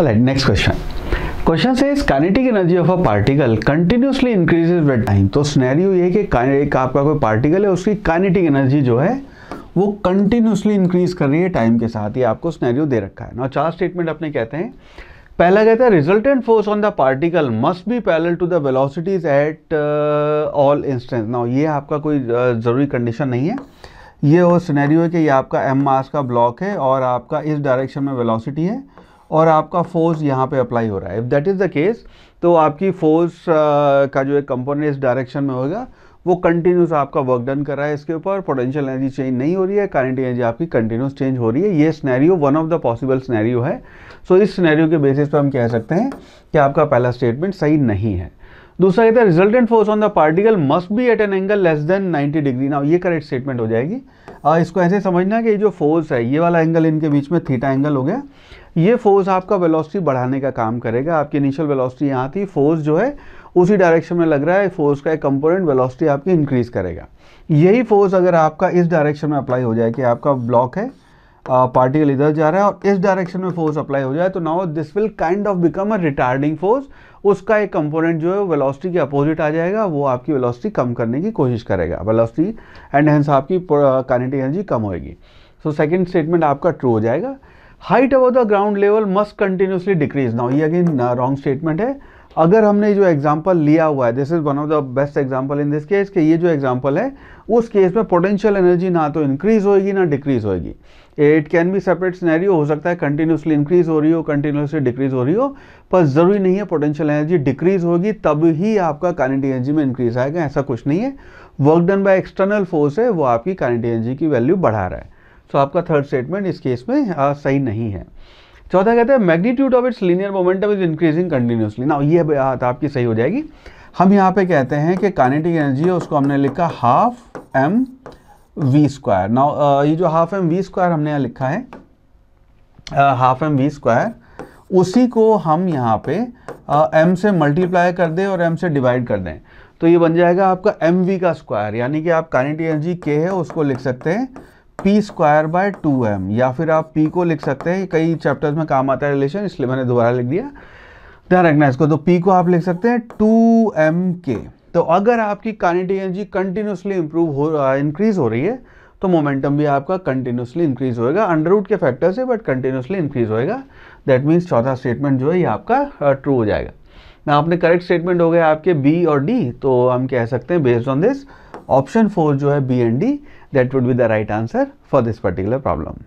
Alright, next question. Question से इस kinetic energy of a particle continuously increases with time तो scenario ये कि आपका कोई पार्टिकल है उसकी काइनेटिक एनर्जी जो है वो कंटिन्यूसली इंक्रीज कर रही है टाइम के साथ ये आपको स्नैरियो दे रखा है ना चार स्टेटमेंट अपने कहते हैं पहला कहता है resultant force on the particle must be parallel to the velocities at all instances ना ये आपका कोई uh, ज़रूरी कंडीशन नहीं है ये वो सिनेरियो है कि ये आपका एम मास का ब्लॉक है और आपका इस डायरेक्शन में वेलोसिटी है और आपका फोर्स यहाँ पे अप्लाई हो रहा है if that is the case तो आपकी फोर्स का जो एक कंपोनेंट इस डायरेक्शन में होगा वो कंटिन्यूस आपका वर्क डन कर रहा है इसके ऊपर पोटेंशियल एनर्जी चेंज नहीं हो रही है करंट एनर्जी आपकी कंटिन्यूस चेंज हो रही है ये scenario one of the possible scenario है सो so, इस स्नैरियो के बेसिस पर हम कह सकते हैं कि आपका पहला स्टेटमेंट सही नहीं है दूसरा कहता है resultant force on the particle must be at an angle less than 90 degree ना ये करेक्ट स्टेटमेंट हो जाएगी आ, इसको ऐसे समझना कि जो फोर्स है ये वाला एंगल इनके बीच में थीटा एंगल हो गया ये फोर्स आपका वेलोसिटी बढ़ाने का काम करेगा आपकी इनिशियल वेलोसिटी यहाँ थी फोर्स जो है उसी डायरेक्शन में लग रहा है फोर्स का एक कंपोनेंट वेलोसिटी आपकी इंक्रीज करेगा यही फोर्स अगर आपका इस डायरेक्शन में अप्लाई हो जाए कि आपका ब्लॉक है पार्टिकल इधर जा रहा है और इस डायरेक्शन में फोर्स अप्लाई हो जाए तो now this will kind of become a retarding force उसका एक कंपोनेंट जो है वेलोसिटी के अपोजिट आ जाएगा वो आपकी वेलोसिटी कम करने की कोशिश करेगा वेलोसिटी एंड हेंस आपकी काइनेटिक एनर्जी कम होएगी सो सेकंड स्टेटमेंट आपका ट्रू हो जाएगा height above the ground level must continuously decrease now ये अगेन रॉन्ग स्टेटमेंट है अगर हमने जो एग्जाम्पल लिया हुआ है this is one of the best example in this case कि ये जो एग्जाम्पल है उस केस में पोटेंशियल एनर्जी ना तो इंक्रीज होएगी ना डिक्रीज होएगी it can be separate scenario हो सकता है कंटिन्यूसली इंक्रीज हो रही हो कंटिन्यूसली डिक्रीज हो रही हो पर ज़रूरी नहीं है पोटेंशियल एनर्जी डिक्रीज होगी तब ही आपका कानेटी एनर्जी में इंक्रीज आएगा ऐसा कुछ नहीं है work done by external force है वो आपकी कानेटी एनर्जी की वैल्यू बढ़ा रहा है सो so, आपका थर्ड स्टेटमेंट इस केस में आ, सही नहीं है चौथा कहते हैं magnitude of its linear momentum is increasing continuously ना ये बात आपकी सही हो जाएगी हम यहाँ पे कहते हैं कि कानेटिक एनर्जी है उसको हमने लिखा हाफ एम वी स्क्वायर ना ये जो हाफ एम वी स्क्वायर हमने यहाँ लिखा है हाफ एम वी स्क्वायर उसी को हम यहाँ पे एम uh, से मल्टीप्लाई कर दें और एम से डिवाइड कर दें तो ये बन जाएगा आपका एम वी का स्क्वायर यानी कि आप कानेटिक एनर्जी के है उसको लिख सकते हैं P square by two M या फिर आप पी को लिख सकते हैं कई चैप्टर्स में काम आता है रिलेशन इसलिए मैंने दोबारा लिख दिया ध्यान रखना इसको तो पी को आप लिख सकते हैं टू एम के तो अगर आपकी कानिटी एनर्जी कंटिन्यूसली इंप्रूव हो इंक्रीज हो रही है तो मोमेंटम भी आपका कंटिन्यूसली इंक्रीज होएगा अंडर रूट के फैक्टर से बट कंटिन्यूसली इंक्रीज होएगा दैट मीन्स चौथा स्टेटमेंट जो है ये आपका ट्रू हो जाएगा ना आपने करेक्ट स्टेटमेंट हो गया आपके बी और डी तो हम कह सकते हैं based on this option four जो है B and D that would be the right answer for this particular problem.